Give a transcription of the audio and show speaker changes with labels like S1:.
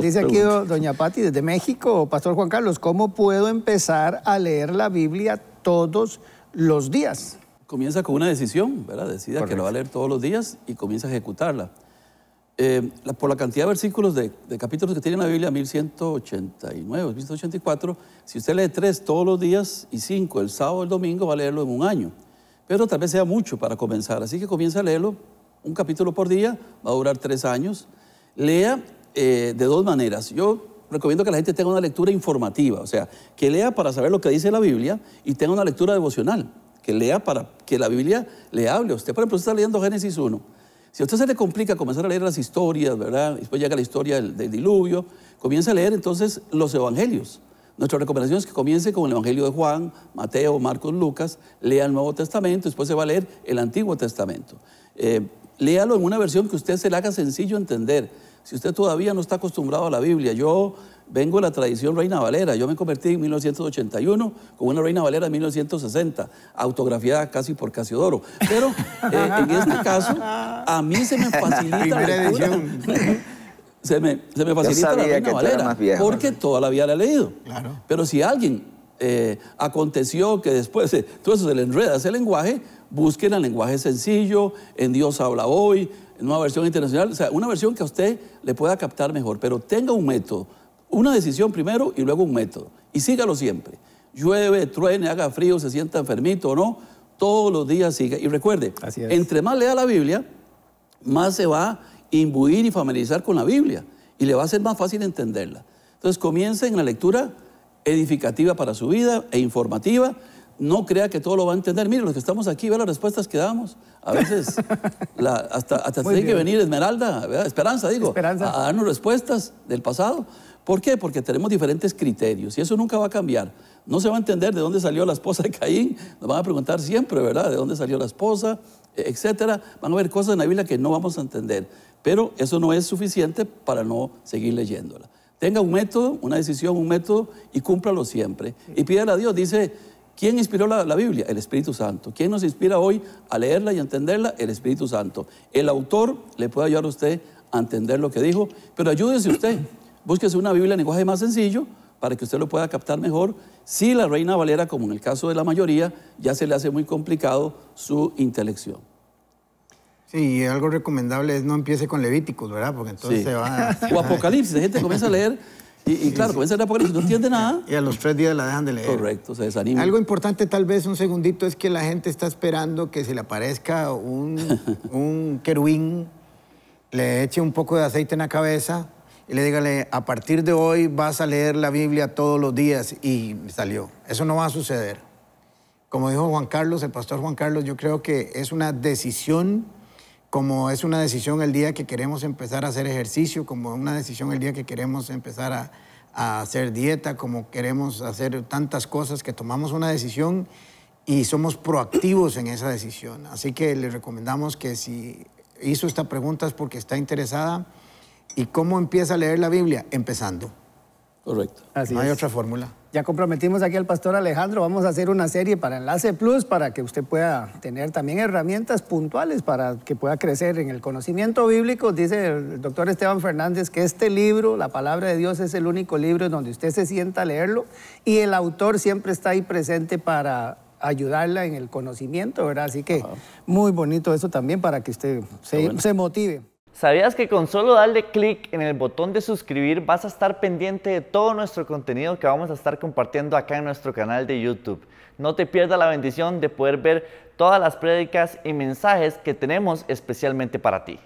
S1: Dice aquí
S2: doña Pati desde México, Pastor Juan Carlos, ¿cómo puedo empezar a leer la
S1: Biblia todos los días? Comienza con una decisión, ¿verdad? Decida que lo va a leer todos los días y comienza a ejecutarla. Eh, por la cantidad de versículos de, capítulos que tiene la Biblia, 1189, 1184, si usted lee tres todos los días y cinco el sábado el domingo, va a leerlo en un año. Pero tal vez sea mucho para comenzar, así que comienza a leerlo un capítulo por día, va a durar tres años. Lea eh, de dos maneras. Yo recomiendo que la gente tenga una lectura informativa, o sea, que lea para saber lo que dice la Biblia y tenga una lectura devocional, que lea para que la Biblia le hable. Usted, por ejemplo, está leyendo Génesis 1. Si a usted se le complica comenzar a leer las historias, ¿verdad? Después llega la historia del, diluvio, comienza a leer entonces los evangelios. Nuestra recomendación es que comience con el Evangelio de Juan, Mateo, Marcos, Lucas, lea el Nuevo Testamento, después se va a leer el Antiguo Testamento. Eh, léalo en una versión que usted se le haga sencillo entender si usted todavía no está acostumbrado a la Biblia, yo vengo de la tradición Reina Valera. Yo me convertí en 1981 con una Reina Valera de 1960, autografiada casi por Casiodoro. Pero eh, en este caso, a mí se me facilita la se, me, facilita la Reina Valera, porque toda la vida la he leído. Pero si alguien eh, aconteció que después, de todo eso se le enreda ese lenguaje, busquen el lenguaje sencillo, en Dios habla hoy, una versión internacional, o sea, una versión que a usted le pueda captar mejor, pero tenga un método, una decisión primero y luego un método, y sígalo siempre. Llueve, truene, haga frío, se sienta enfermito o no, todos los días siga. Y recuerde, entre más lea la Biblia, más se va a imbuir y familiarizar con la Biblia, y le va a ser más fácil entenderla. Entonces comience en la lectura edificativa para su vida e informativa, no crea que todo lo va a entender. Mire, los que estamos aquí, ve las respuestas que damos. A veces hasta, hasta tiene que venir Esmeralda, Esperanza, digo, Esperanza. A, darnos respuestas del pasado. ¿Por qué? Porque tenemos diferentes criterios y eso nunca va a cambiar. No se va a entender de dónde salió la esposa de Caín. Nos van a preguntar siempre, ¿verdad? De dónde salió la esposa, e, etcétera. Van a haber cosas en la Biblia que no vamos a entender. Pero eso no es suficiente para no seguir leyéndola. Tenga un método, una decisión, un método y cúmplalo siempre. Y pídele a Dios, dice ¿Quién inspiró la, Biblia? El Espíritu Santo. ¿Quién nos inspira hoy a leerla y entenderla? El Espíritu Santo. El autor le puede ayudar a usted a entender lo que dijo, pero ayúdese usted. Búsquese una Biblia en lenguaje más sencillo para que usted lo pueda captar mejor. Si la Reina Valera, como en el caso de la mayoría, ya se le hace muy complicado su intelección.
S3: Sí, algo recomendable es no empiece con Levíticos, ¿verdad? Porque entonces va. O Apocalipsis, la gente comienza a leer y, claro, comienza el Apocalipsis, no entiende nada. Y a los tres días la dejan de leer. Correcto, se desanima. Algo importante, tal vez un segundito, es que la gente está esperando que se le aparezca un, un querubín, le eche un poco de aceite en la cabeza y le dígale, a partir de hoy vas a leer la Biblia todos los días y salió. Eso no va a suceder. Como dijo Juan Carlos, el pastor Juan Carlos, yo creo que es una decisión como es una decisión el día que queremos empezar a hacer ejercicio, como una decisión el día que queremos empezar a, hacer dieta, como queremos hacer tantas cosas que tomamos una decisión y somos proactivos en esa decisión. Así que le recomendamos que si hizo esta pregunta es porque está interesada. ¿Y cómo empieza a leer la Biblia? Empezando. Correcto. no hay otra fórmula. Ya comprometimos aquí al pastor Alejandro, vamos
S2: a hacer una serie para Enlace Plus para que usted pueda tener también herramientas puntuales para que pueda crecer en el conocimiento bíblico. Dice el doctor Esteban Fernández que este libro, la palabra de Dios, es el único libro en donde usted se sienta a leerlo y el autor siempre está ahí presente para ayudarla en el conocimiento, ¿verdad? Así que muy bonito eso también para que usted se, se motive. ¿Sabías que con solo darle clic en el botón de suscribir vas a estar pendiente de todo nuestro contenido que vamos a estar compartiendo acá en nuestro canal de YouTube? No te pierdas la bendición de poder ver todas las prédicas y mensajes que tenemos especialmente para ti.